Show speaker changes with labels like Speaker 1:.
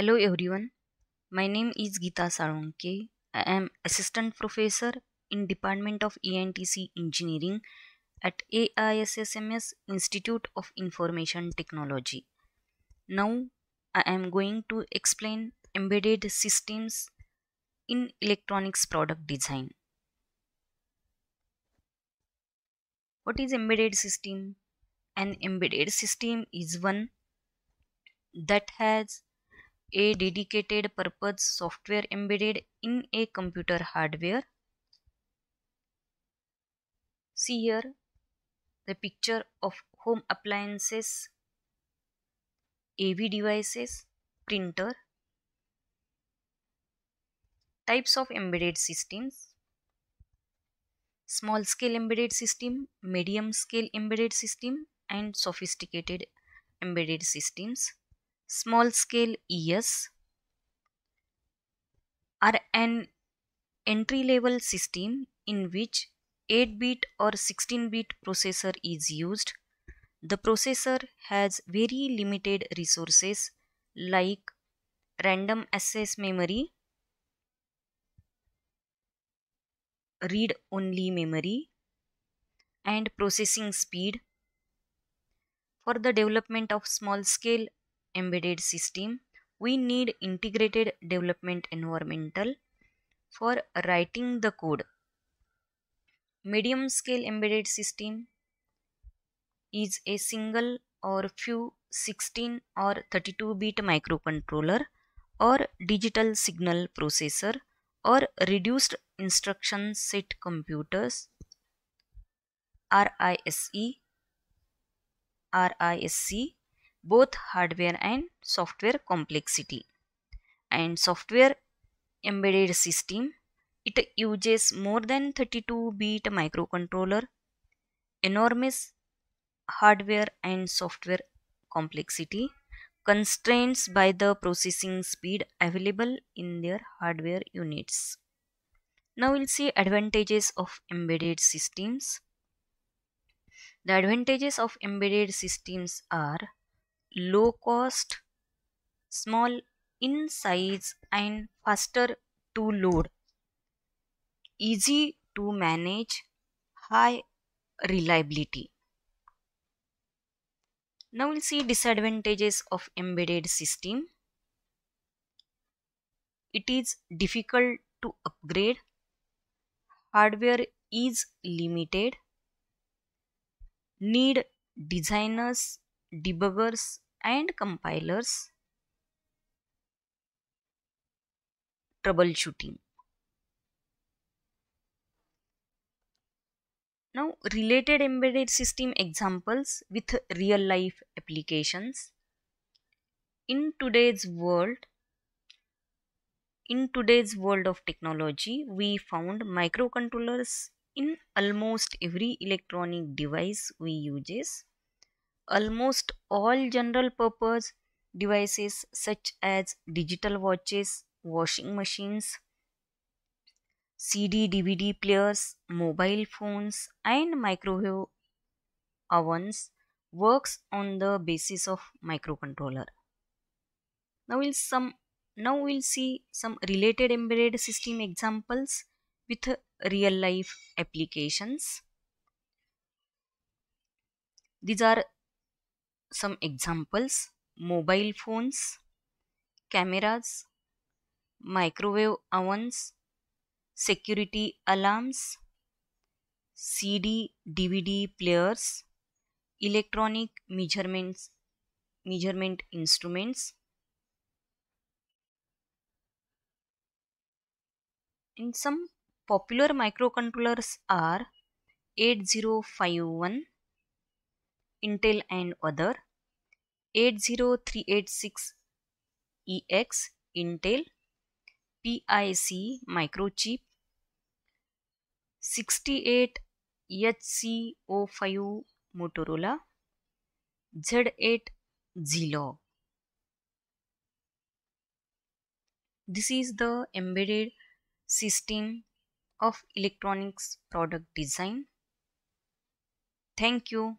Speaker 1: Hello everyone. My name is Geeta Saronke. I am assistant professor in Department of ENTC Engineering at AISSMS Institute of Information Technology. Now I am going to explain embedded systems in electronics product design. What is embedded system? An embedded system is one that has a dedicated purpose software embedded in a computer hardware see here the picture of home appliances AV devices printer types of embedded systems small scale embedded system medium scale embedded system and sophisticated embedded systems small scale ES are an entry level system in which 8 bit or 16 bit processor is used. The processor has very limited resources like random access memory, read only memory, and processing speed. For the development of small scale embedded system we need integrated development environmental for writing the code medium scale embedded system is a single or few 16 or 32 bit microcontroller or digital signal processor or reduced instruction set computers RISE RISC both hardware and software complexity and software embedded system it uses more than 32 bit microcontroller enormous hardware and software complexity constraints by the processing speed available in their hardware units now we'll see advantages of embedded systems the advantages of embedded systems are low cost, small in size and faster to load, easy to manage, high reliability. Now we'll see disadvantages of embedded system. It is difficult to upgrade. Hardware is limited. Need designers debuggers and compilers troubleshooting. Now related embedded system examples with real life applications. In today's world, in today's world of technology, we found microcontrollers in almost every electronic device we uses almost all general purpose devices such as digital watches, washing machines, CD DVD players, mobile phones and microwave ovens works on the basis of microcontroller. Now we'll some now we'll see some related embedded system examples with real life applications. These are some examples mobile phones, cameras, microwave ovens, security alarms, CD DVD players, electronic measurements measurement instruments and some popular microcontrollers are 8051 Intel and other 80386EX Intel PIC microchip 68HC05 Motorola Z8 Zilog This is the embedded system of electronics product design. Thank you.